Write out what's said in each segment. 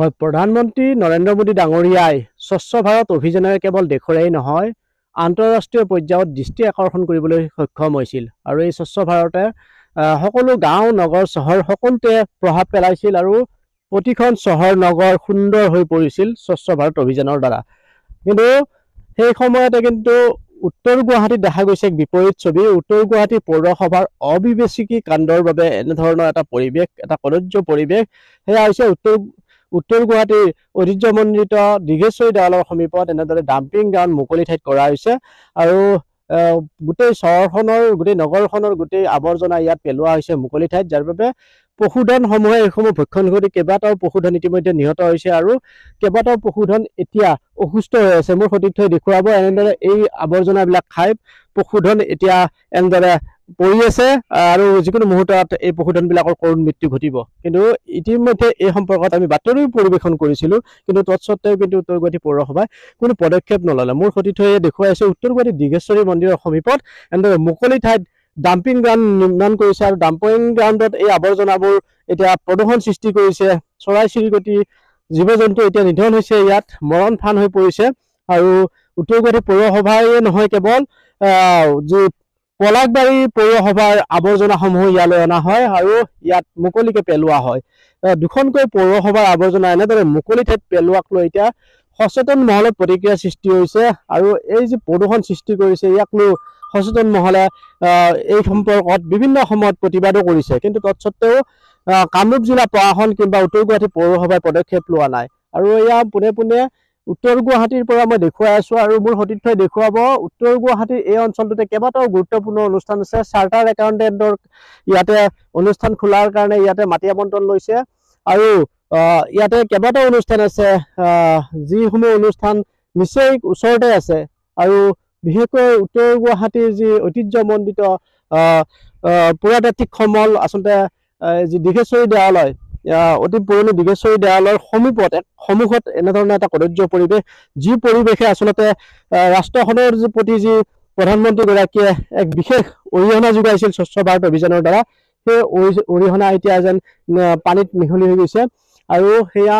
হয় প্ৰধানমন্ত্ৰী নৰেন্দ্ৰ মোদী ডাঙৰীয়াই স্বচ্ছ ভাৰত অভিযানেৰে কেৱল দেশৰেই নহয় আন্তঃৰাষ্ট্ৰীয় পৰ্যায়ত দৃষ্টি আকৰ্ষণ কৰিবলৈ সক্ষম হৈছিল আৰু এই স্বচ্ছ ভাৰতে সকলো গাঁও নগৰ চহৰ সকলোতে প্ৰভাৱ পেলাইছিল আৰু প্ৰতিখন চহৰ নগৰ সুন্দৰ হৈ পৰিছিল স্বচ্ছ ভাৰত অভিযানৰ দ্বাৰা কিন্তু সেই সময়তে কিন্তু উত্তৰ গুৱাহাটীত দেখা গৈছে এক বিপৰীত ছবি উত্তৰ গুৱাহাটী পৌৰসভাৰ অবিবেচিকী কাণ্ডৰ বাবে এনেধৰণৰ এটা পৰিৱেশ এটা কলজ্য পৰিৱেশ সেয়া হৈছে উত্তৰ উত্তৰ গুৱাহাটীৰ ঐতিহ্যমণ্ডিত দীঘেশ্বৰীডালৰ সমীপত এনেদৰে ডাম্পিং গ্ৰাউণ্ড মুকলি ঠাইত কৰা হৈছে আৰু গোটেই চহৰখনৰ গোটেই নগৰখনৰ গোটেই আৱৰ্জনা ইয়াত পেলোৱা হৈছে মুকলি ঠাইত যাৰ বাবে পশুধনসমূহে এইসমূহ ভক্ষণ কৰি কেইবাটাও পশুধন ইতিমধ্যে নিহত হৈছে আৰু কেইবাটাও পশুধন এতিয়া অসুস্থ হৈ আছে মোৰ সঠিকভাৱে দেখুৱাব এনেদৰে এই আৱৰ্জনাবিলাক খাই পশুধন এতিয়া এনেদৰে পৰি আছে আৰু যিকোনো মুহূৰ্তত এই পশুধনবিলাকৰ কৰুণ মৃত্যু ঘটিব কিন্তু ইতিমধ্যে এই সম্পৰ্কত আমি বাতৰিও পৰিৱেশন কৰিছিলোঁ কিন্তু তৎসত্বেও কিন্তু উত্তৰ গুৱাহাটী পৌৰসভাই কোনো পদক্ষেপ নললে মোৰ সতীত হৈ উত্তৰ গুৱাহাটী দীঘেশ্বৰী মন্দিৰৰ সমীপত এনেদৰে মুকলি ঠাইত ডাম্পিং গ্ৰাউণ্ড নিৰ্মাণ কৰিছে আৰু ডাম্পিং গ্ৰাউণ্ডত এই আৱৰ্জনাবোৰ এতিয়া প্ৰদূষণ সৃষ্টি কৰিছে চৰাই চিৰিকটি জীৱ জন্তু এতিয়া নিধন হৈছে ইয়াত মৰণ ফান হৈ পৰিছে আৰু উত্তৰ গুৱাহাটী পৌৰসভাই নহয় কেৱল যি পলাকবাৰী পৌৰসভাৰ আৱৰ্জনাসমূহ ইয়ালৈ অনা হয় আৰু ইয়াত মুকলিকৈ পেলোৱা হয় দুখনকৈ পৌৰসভাৰ আৱৰ্জনা এনেদৰে মুকলি ঠাইত পেলোৱাক লৈ এতিয়া সচেতন মহলে প্ৰতিক্ৰিয়া সৃষ্টি হৈছে আৰু এই যি প্ৰদূষণ সৃষ্টি কৰিছে ইয়াক লৈ সচেতন মহলে এই সম্পৰ্কত বিভিন্ন সময়ত প্ৰতিবাদো কৰিছে কিন্তু তৎসত্বেও কামৰূপ জিলা প্ৰশাসন কিংবা উত্তৰ গুৱাহাটী পৌৰসভাই পদক্ষেপ লোৱা নাই আৰু এয়া পোনে পোনে উত্তৰ গুৱাহাটীৰ পৰা মই দেখুৱাই আছোঁ আৰু মোৰ সতীৰ্থই দেখুৱাব উত্তৰ গুৱাহাটীৰ এই অঞ্চলটোতে কেইবাটাও গুৰুত্বপূৰ্ণ অনুষ্ঠান আছে চাৰ্টাৰ একাউণ্টেণ্টৰ ইয়াতে অনুষ্ঠান খোলাৰ কাৰণে ইয়াতে মাটি আবণ্টন লৈছে আৰু ইয়াতে কেইবাটাও অনুষ্ঠান আছে যিসমূহ অনুষ্ঠান নিশ্চয় ওচৰতে আছে আৰু বিশেষকৈ উত্তৰ গুৱাহাটীৰ যি ঐতিহ্যমণ্ডিত পুৰাতাত্বিক সমল আচলতে যি দীঘেশ্বৰী দেৱালয় অতি পুৰণি বিগেশ্বৰী দেৱালয়ৰ সমীপত সমুখত এনেধৰণৰ এটা কদৰ্য পৰিৱেশ যি পৰিৱেশে আচলতে ৰাষ্ট্ৰখনৰ প্ৰতি যি প্ৰধানমন্ত্ৰী প্ৰধানমন্ত্ৰীগৰাকীয়ে এক বিশেষ অৰিহণা যোগাইছিল স্বচ্ছ ভাৰত অভিযানৰ দ্বাৰা সেই অৰিহণা এতিয়া যেন পানীত মিহলি হৈ গৈছে আৰু সেয়া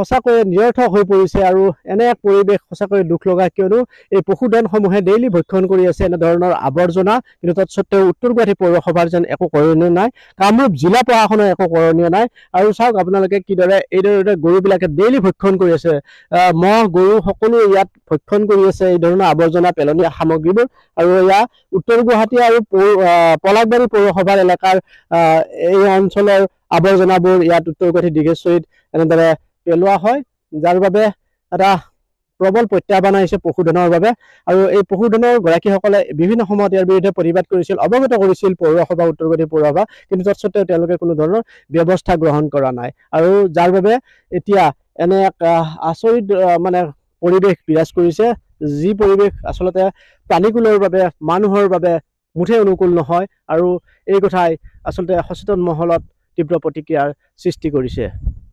সঁচাকৈয়ে নিৰৰ্থক হৈ পৰিছে আৰু এনে এক পৰিৱেশ সঁচাকৈ দুখ লগা কিয়নো এই পশুধনসমূহে ডেইলি ভক্ষণ কৰি আছে এনেধৰণৰ আৱৰ্জনা কিন্তু তৎসত্ত্বেও উত্তৰ গুৱাহাটী পৌৰসভাৰ যেন একো কৰণীয় নাই কামৰূপ জিলা প্ৰশাসনৰ একো কৰণীয় নাই আৰু চাওক আপোনালোকে কিদৰে এইদৰে গৰুবিলাকে ডেইলি ভক্ষণ কৰি আছে মহ গৰু সকলো ইয়াত ভক্ষণ কৰি আছে এই ধৰণৰ আৱৰ্জনা পেলনীয়া সামগ্ৰীবোৰ আৰু এয়া উত্তৰ গুৱাহাটী আৰু পলাকবাৰী পৌৰসভাৰ এলেকাৰ এই অঞ্চলৰ আৱৰ্জনাবোৰ ইয়াত উত্তৰ গুৱাহাটী ডিগেশ্বৰীত এনেদৰে পেলোৱা হয় যাৰ বাবে এটা প্ৰবল প্ৰত্যাহ্বান আহিছে পশুধনৰ বাবে আৰু এই পশুধনৰ গৰাকীসকলে বিভিন্ন সময়ত ইয়াৰ বিৰুদ্ধে প্ৰতিবাদ কৰিছিল অৱগত কৰিছিল পৌৰসভা উত্তৰ প্ৰদেশ পৌৰসভা কিন্তু তৎসত্বেও তেওঁলোকে কোনো ধৰণৰ ব্যৱস্থা গ্ৰহণ কৰা নাই আৰু যাৰ বাবে এতিয়া এনে এক আচৰিত মানে পৰিৱেশ বিৰাজ কৰিছে যি পৰিৱেশ আচলতে প্ৰাণীকুলৰ বাবে মানুহৰ বাবে মুঠেই অনুকূল নহয় আৰু এই কথাই আচলতে সচেতন মহলত তীব্ৰ প্ৰতিক্ৰিয়াৰ সৃষ্টি কৰিছে